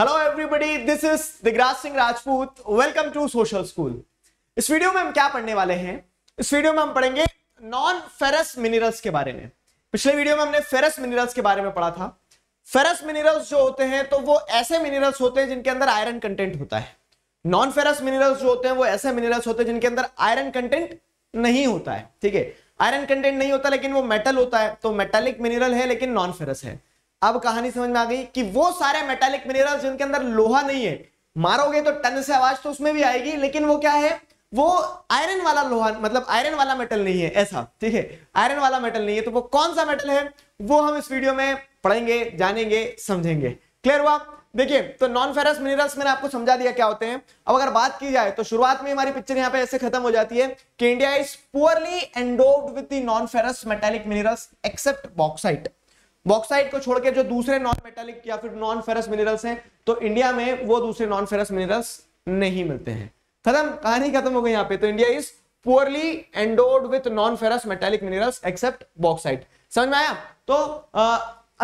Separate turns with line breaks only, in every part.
Hello everybody this is Digraj Singh Rajput welcome to social school इस video में हम क्या पढ़ने वाले हैं इस वीडियो में हम पढ़ेंगे नॉन फेरस मिनरल्स के बारे में पिछले वीडियो में हमने फेरस मिनरल्स के बारे में पढ़ा था फेरस मिनरल्स जो होते हैं तो वो ऐसे मिनरल्स होते हैं जिनके अंदर आयरन कंटेंट होता है नॉन फेरस मिनरल्स जो होते हैं वो ऐसे मिनरल्स होते हैं जिनके अंदर आयरन कंटेंट नहीं होता है ठीक है आयरन कंटेंट नहीं होता लेकिन वो मेटल होता है तो मेटेलिक मिनरल है लेकिन नॉन फेरस है अब कहानी समझ में आ गई कि वो सारे मेटालिक मिनरल्स जिनके अंदर लोहा नहीं है मारोगे तो टन से आवाज तो उसमें भी आएगी लेकिन वो क्या है वो आयरन वाला लोहा मतलब आयरन वाला मेटल नहीं है ऐसा ठीक है आयरन वाला मेटल नहीं है तो वो कौन सा मेटल है वो हम इस वीडियो में पढ़ेंगे जानेंगे समझेंगे क्लियर हुआ देखिए तो नॉन फेरस मिनरल्स मैंने आपको समझा दिया क्या होते हैं अब अगर बात की जाए तो शुरुआत में हमारी पिक्चर यहाँ पे ऐसे खत्म हो जाती है कि India is poorly endowed with the non ferrous metallic minerals except bauxite bauxite को छोड़कर जो दूसरे नॉन मेटालिक या फिर नॉन फेरस मिनरल्स हैं तो इंडिया में वो दूसरे नॉन फेरस मिनरल्स नहीं मिलते हैं खत्म कहानी खत्म हो गई यहाँ पे तो India is poorly endowed with non ferrous metallic minerals except bauxite समझ में आया तो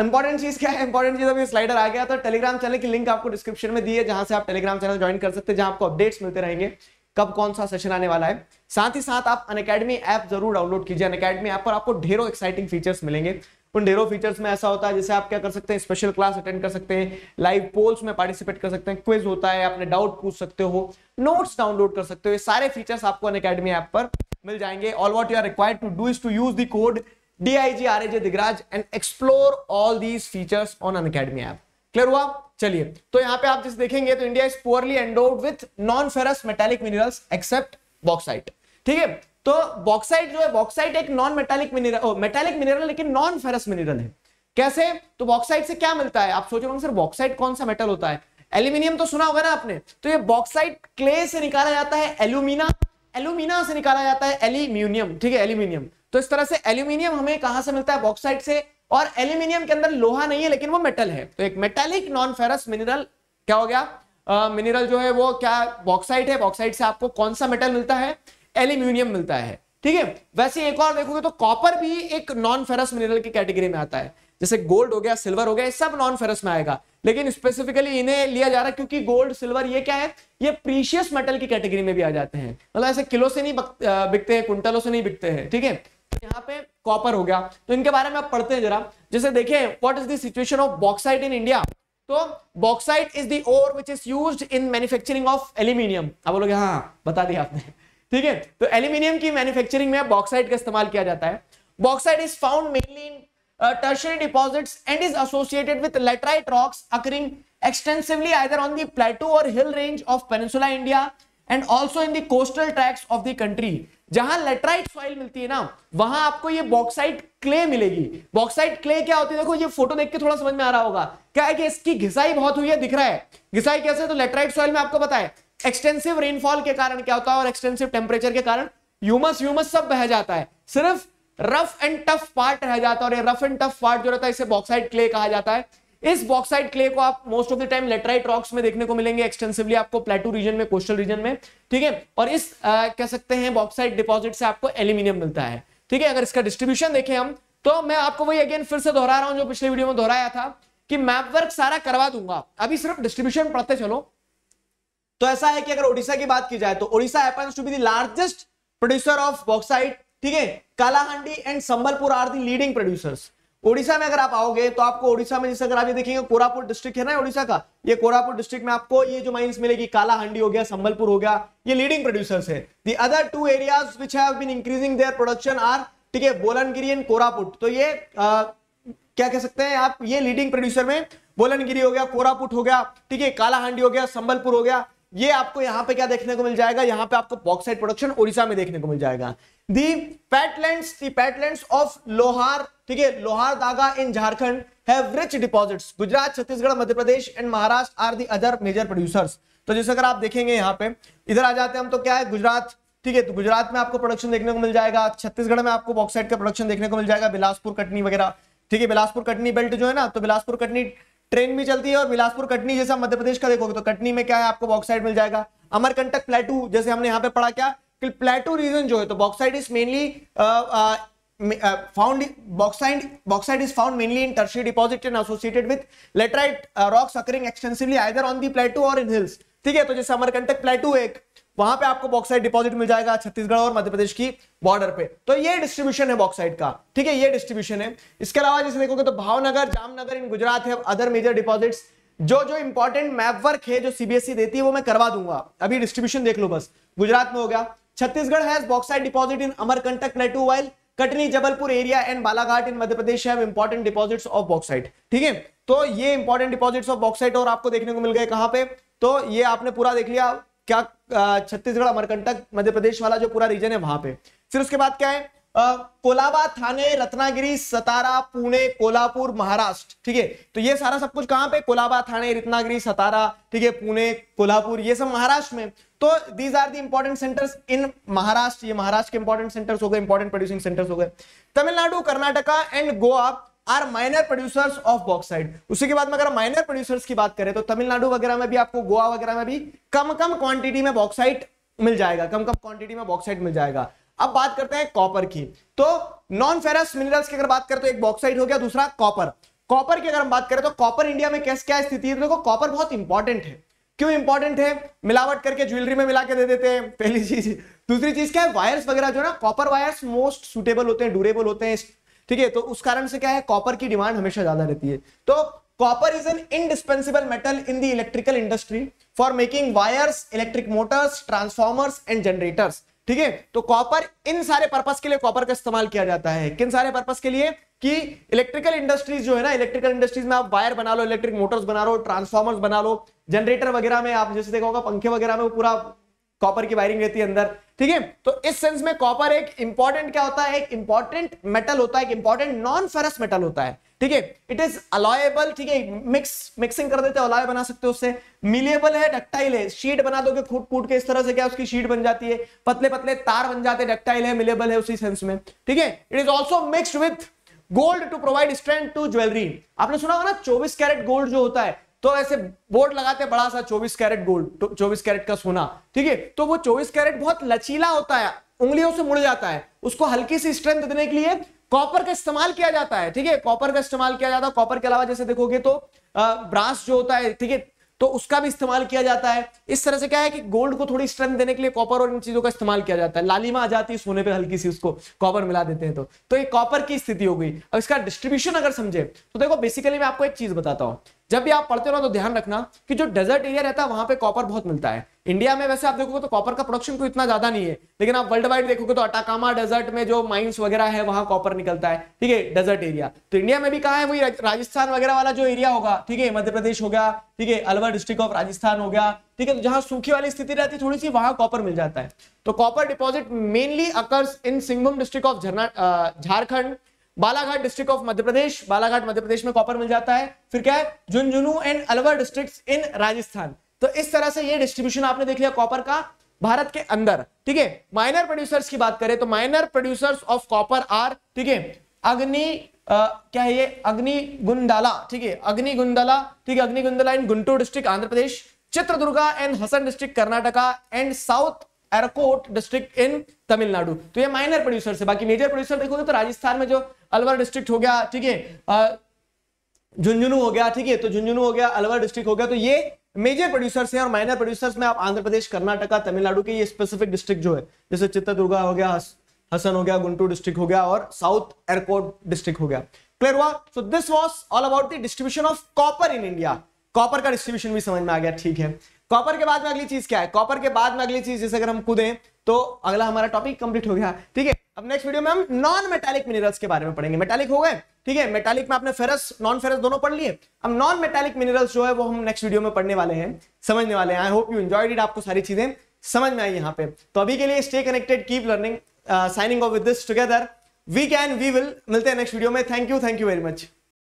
इंपॉर्टेंट चीज क्या है इंपॉर्टेंट चीज अभी स्लाइडर आ गया तो टेलीग्राम चैनल की लिंक आपको डिस्क्रिप्शन में दी है जहां से आप टेलीग्राम चैनल ज्वाइन कर सकते हैं जहां आपको अपडेट्स मिलते रहेंगे कब कौन सा सेशन आने वाला है साथ ही साथ आप अनकेडमी ऐप जरूर डाउनलोड कीजिए अनकेडमी ऐप पर आपको ढेरों एक्साइटिंग फीचर्स मिलेंगे उन ढेरों फीचर्स में ऐसा होता है जैसे आप क्या कर सकते हैं स्पेशल क्लास अटेंड कर सकते हैं लाइव पोल्स में पार्टिसिपेट कर सकते हैं क्विज होता है अपने डाउट पूछ सकते हो नोट्स डाउनलोड कर सकते हो ये सारे फीचर्स आपको अन अकेडमी ऐप पर मिल जाएंगे all what you are required to do is to use the code D I G R A J Digraj and explore all these features on Unacademy app clear हुआ चलिए तो यहाँ पे आप जिस देखेंगे तो India is poorly endowed with non ferrous metallic minerals except bauxite ठीक है तो बॉक्साइट जो है बॉक्साइट एक non metallic mineral metallic mineral लेकिन नॉन फेरस मिनरल है कैसे तो बॉक्साइट से क्या मिलता है आप रहे सर बॉक्साइट कौन सा मेटल होता है एल्यूमिनियम तो सुना होगा ना आपने तो ये बॉक्साइट क्ले से निकाला जाता है एल्यूमिना एल्यूमिना से निकाला जाता है एल्यूमिनियम ठीक है एल्यूमिनियम तो इस तरह से एल्यूमिनियम हमें कहां से मिलता है बॉक्साइट से और एल्यूमिनियम के अंदर लोहा नहीं है लेकिन वो मेटल है तो एक मेटेलिक नॉन फेरस मिनरल क्या हो गया मिनरल uh, जो है वो क्या बॉक्साइट है बॉक्साइट से आपको कौन सा मेटल मिलता है एल्यूमिनियम मिलता है ठीक है वैसे एक और देखोगे तो कॉपर भी एक नॉन फेरस मिनरल की कैटेगरी में आता है जैसे गोल्ड हो गया सिल्वर हो गया ये सब नॉन फेरस में आएगा लेकिन स्पेसिफिकली इन्हें लिया जा रहा है क्योंकि गोल्ड सिल्वर ये क्या है ये प्रीशियस मेटल की कैटेगरी में भी आ जाते हैं मतलब ऐसे किलो से नहीं बिकते हैं कुंटलों से नहीं बिकते हैं ठीक है थीके? यहाँ पे कॉपर हो गया तो इनके बारे में आप पढ़ते हैं जरा जैसे देखिए what is the situation of bauxite in India तो bauxite is the which is use in manufacturing of aluminium आप बोलोगे हाँ बता दिया आपने ठीक है तो एल्यूमिनियम की मैन्युफैक्चरिंग में बॉक्साइट का इस्तेमाल किया जाता है bauxite is found mainly in tertiary deposits and is associated with laterite rocks occurring extensively either on the plateau और hill range of peninsula India and also in the coastal tracts of the country जहां laterite soil मिलती है ना वहां आपको ये bauxite clay मिलेगी bauxite clay क्या होती है देखो ये फोटो देख के थोड़ा समझ में आ रहा होगा क्या है कि इसकी घिसाई बहुत हुई है दिख रहा है घिसाई कैसे तो लेटराइट सॉइल में आपको बताया एक्सटेंसिव रेनफॉल के कारण क्या होता है और एक्सटेंसिव टेम्परेचर के कारण ह्यूमस ह्यूमस सब बह जाता है सिर्फ रफ एंड टफ पार्ट रह जाता है और ये रफ एंड टफ पार्ट जो रहता है इसे बॉक्साइड क्ले कहा जाता है इस बॉक्साइड क्ले को आप most of the time laterite rocks में देखने को मिलेंगे एक्सटेंसिवली आपको प्लेटू रीजन में कोस्टल रीजन में ठीक है और इस आ, कह सकते हैं बॉक्साइड डिपॉजिट से आपको एल्यूमिनियम मिलता है ठीक है अगर इसका डिस्ट्रीब्यूशन देखें हम तो मैं आपको वही अगेन फिर से दोहरा रहा हूं जो पिछले वीडियो में दोहराया था कि मैप वर्क सारा करवा दूंगा अभी सिर्फ डिस्ट्रीब्यूशन पढ़ते चलो तो ऐसा है कि अगर ओडिशा की बात की जाए तो Odisha happens to be the largest producer of bauxite ठीक है Kalahandi and Sambalpur are the leading producers Odisha में अगर आप आओगे तो आपको ओडिशा में जैसे अगर आप ये देखेंगे कोरापुर डिस्ट्रिक्ट है ना ओडिशा का ये कोरापुर डिस्ट्रिक्ट में आपको ये जो माइंस मिलेगी काला हंडी हो गया संबलपुर हो गया ये लीडिंग प्रोड्यूसर्स है the other two areas which have been increasing their production are ठीक है बोलनगिरी एंड कोरापुट तो ये आ, क्या कह सकते हैं आप ये लीडिंग प्रोड्यूसर में बोलनगिरी हो गया कोरापुट हो गया ठीक है कालाहांडी हो गया संबलपुर हो गया ये आपको यहां पे क्या देखने को मिल जाएगा यहां पे आपको बॉक्साइड प्रोडक्शन ओडिशा में देखने को मिल जाएगा दी पैटलैंड्स दी पैटलैंड्स ऑफ लोहार ठीक है Lohardaga in Jharkhand have rich deposits Gujarat Chhattisgarh Madhya Pradesh and Maharashtra are the other major producers तो जैसे अगर आप देखेंगे यहाँ पे इधर आ जाते हैं हम तो क्या है गुजरात ठीक है तो गुजरात में आपको प्रोडक्शन देखने को मिल जाएगा छत्तीसगढ़ में आपको बॉक्साइड का प्रोडक्शन देखने को मिल जाएगा बिलासपुर कटनी वगैरह ठीक है बिलासपुर कटनी बेल्ट जो है ना तो बिलासपुर कटनी ट्रेन भी चलती है और बिलासपुर कटनी जैसे मध्य प्रदेश का देखोगे तो कटनी में क्या है आपको बॉक्साइड मिल जाएगा अमरकंटक प्लेटू जैसे हमने यहाँ पे पढ़ा क्या प्लेटू रीजन जो है तो bauxite is mainly found bauxite bauxite is found mainly in tertiary deposit and associated with laterite rocks occurring extensively either on the plateau और इन हिल्स ठीक है तो जैसे अमरकंटक प्लेटू एक वहां पे आपको बॉक्साइड डिपॉजिट मिल जाएगा छत्तीसगढ़ और मध्य प्रदेश की बॉर्डर पे तो ये डिस्ट्रीब्यूशन है बॉक्साइड का ठीक है ये डिस्ट्रीब्यूशन है इसके अलावा जैसे देखोगे तो भावनगर जामनगर इन गुजरात है अदर मेजर डिपॉजिट जो जो इंपॉर्टेंट मैप वर्क है जो सीबीएसई e देती है वो मैं करवा दूंगा अभी डिस्ट्रीब्यूशन देख लो बस गुजरात में हो गया Chhattisgarh has bauxite deposit in Amarkantak नेटू while Katni Jabalpur area and Balaghat in Madhya Pradesh है इंपॉर्टेंट डिपॉजिट्स ऑफ बॉक्साइट ठीक है तो ये इंपॉर्टेंट डिपॉजिट्स ऑफ बॉक्साइट और आपको देखने को मिल गए कहां पे तो ये आपने पूरा देख लिया क्या छत्तीसगढ़ अमरकंटक मध्य प्रदेश वाला जो पूरा रीजन है वहां पे फिर उसके बाद क्या है कोलाबा थाने रत्नागिरी सतारा पुणे कोलापुर महाराष्ट्र ठीक है तो ये सारा सब कुछ कहां पे कोलाबा थाने रत्नागिरी सतारा ठीक है पुणे कोलापुर ये सब महाराष्ट्र में तो these are the important centres in Maharashtra ये महाराष्ट्र के इंपॉर्टेंट सेंटर्स हो गए इंपॉर्टेंट प्रोड्यूसिंग सेंटर्स हो गए Tamil Nadu Karnataka and Goa are minor producers of bauxite उसी के बाद में अगर माइनर प्रोड्यूसर्स की बात करें तो तमिलनाडु वगैरह में भी आपको गोवा वगैरह में भी कम कम क्वांटिटी में बॉक्साइट मिल जाएगा कम कम क्वांटिटी में बॉक्साइट मिल जाएगा अब बात करते हैं कॉपर की तो नॉन फेरस मिनरल्स की अगर बात करें तो एक बॉक्साइट हो गया दूसरा कॉपर कॉपर की अगर हम बात करें तो कॉपर इंडिया में कैसे क्या स्थिति है तो देखो कॉपर बहुत इंपॉर्टेंट है क्यों इंपॉर्टेंट है मिलावट करके ज्वेलरी में मिला के दे देते हैं पहली चीज दूसरी चीज क्या है वायर्स वगैरह जो ना कॉपर वायर्स मोस्ट सुटेबल होते हैं ड्यूरेबल होते हैं ठीक है तो उस कारण से क्या है कॉपर की डिमांड हमेशा ज्यादा रहती है तो copper is an indispensable metal in the electrical industry for making wires electric motors transformers and generators ठीक है तो कॉपर इन सारे पर्पज के लिए कॉपर का इस्तेमाल किया जाता है किन सारे पर्पज के लिए कि इलेक्ट्रिकल इंडस्ट्रीज जो है ना इलेक्ट्रिकल इंडस्ट्रीज में आप वायर बना लो इलेक्ट्रिक मोटर्स बना लो ट्रांसफॉर्मर्स बना लो जनरेटर वगैरह में आप जैसे देखा होगा पंखे वगैरह में वो पूरा कॉपर की वायरिंग रहती है अंदर ठीक है तो इस सेंस में कॉपर एक इंपॉर्टेंट क्या होता है एक इंपॉर्टेंट मेटल होता है एक इंपॉर्टेंट नॉन फेरस मेटल होता है ठीक है इट इज अलॉयबल ठीक है मिक्स मिक्सिंग कर देते हैं अलॉय बना सकते हो उससे मिलिएबल है डक्टाइल है शीट बना दो फूट फूट के इस तरह से क्या उसकी शीट बन जाती है पतले पतले तार बन जाते हैं डक्टाइल है मिलेबल है उसी सेंस में ठीक है it is also mixed with gold to provide strength to jewellery आपने सुना होगा ना 24 कैरेट गोल्ड जो होता है तो ऐसे बोर्ड लगाते हैं बड़ा सा 24 कैरेट गोल्ड 24 तो कैरेट का सोना ठीक है तो वो 24 कैरेट बहुत लचीला होता है उंगलियों से मुड़ जाता है उसको हल्की सी स्ट्रेंथ देने के लिए कॉपर का इस्तेमाल किया जाता है ठीक है कॉपर का इस्तेमाल किया जाता है कॉपर के अलावा जैसे देखोगे तो ब्रास जो होता है ठीक है तो उसका भी इस्तेमाल किया जाता है इस तरह से क्या है कि गोल्ड को थोड़ी स्ट्रेंथ देने के लिए कॉपर और इन चीजों का इस्तेमाल किया जाता है लालिमा आ जाती है सोने पे हल्की सी उसको कॉपर मिला देते हैं तो तो ये कॉपर की स्थिति हो गई अब इसका डिस्ट्रीब्यूशन अगर समझे तो देखो बेसिकली मैं आपको एक चीज बताता हूँ जब भी आप पढ़ते रहो तो ध्यान रखना कि जो डेजर्ट एरिया रहता है वहां पे कॉपर बहुत मिलता है इंडिया में वैसे आप देखोगे तो कॉपर का प्रोडक्शन कोई इतना ज्यादा नहीं है लेकिन आप वर्ल्ड वाइड देखोगे तो अटाकामा डेजर्ट में जो माइंस वगैरह है वहां कॉपर निकलता है ठीक है डेजर्ट एरिया तो इंडिया में भी कहा है वही राजस्थान वगैरह वाला जो एरिया होगा ठीक है मध्य प्रदेश हो गया ठीक है अलवर डिस्ट्रिक्ट ऑफ राजस्थान हो गया ठीक है तो जहां सूखी वाली स्थिति रहती है थोड़ी सी वहां कॉपर मिल जाता है तो copper deposit mainly occurs in Singhbhum district of Jharkhand Balaghat district of Madhya Pradesh Balaghat Madhya Pradesh में कॉपर मिल जाता है फिर क्या है Jhunjhunu and Alwar district in Rajasthan तो इस तरह से ये डिस्ट्रीब्यूशन आपने देख लिया कॉपर का भारत के अंदर ठीक है माइनर प्रोड्यूसर्स की बात करें तो minor producers of copper are ठीक है अग्नि क्या है ये अग्नि गुंदाला ठीक है अग्नि गुंडाला ठीक है Agnigundala in Guntur district Andhra Pradesh Chitradurga and Hassan district Karnataka and south Arcot district in Tamil Nadu तो ये माइनर प्रोड्यूसर है बाकी मेजर प्रोड्यूसर देखोगे तो राजस्थान में जो अलवर डिस्ट्रिक्ट हो गया ठीक है झुंझुनू हो गया ठीक है तो झुंझुनू हो गया अलवर डिस्ट्रिक्ट हो गया तो ये मेजर प्रोड्यूसर्स हैं और माइनर प्रोड्यूसर्स में आप आंध्र प्रदेश कर्नाटका तमिलनाडु के ये स्पेसिफिक डिस्ट्रिक्ट जो है जैसे चित्रदुर्गा हो गया हसन हो गया गुंटू डिस्ट्रिक्ट हो गया और साउथ एयरकोट डिस्ट्रिक्ट हो गया क्लियर हुआ so this was all about the distribution of copper in India copper का डिस्ट्रीब्यूशन भी समझ में आ गया ठीक है कॉपर के बाद में अगली चीज क्या है कॉपर के बाद में अगली चीज जैसे अगर हम कूदे तो अगला हमारा टॉपिक कंप्लीट हो गया ठीक है अब नेक्स्ट वीडियो में हम नॉन मेटालिक मिनरल्स के बारे में पढ़ेंगे मेटालिक हो गए ठीक है मेटालिक में आपने फेरस नॉन फेरस दोनों पढ़ लिए अब नॉन मेटालिक मिनरल्स जो है वो हम नेक्स्ट वीडियो में पढ़ने वाले हैं समझने वाले हैं I hope you enjoyed it आपको सारी चीजें समझ में आई यहाँ पे तो अभी के लिए stay connected keep learning signing off with this together we can we will मिलते हैं नेक्स्ट वीडियो में thank you thank you very much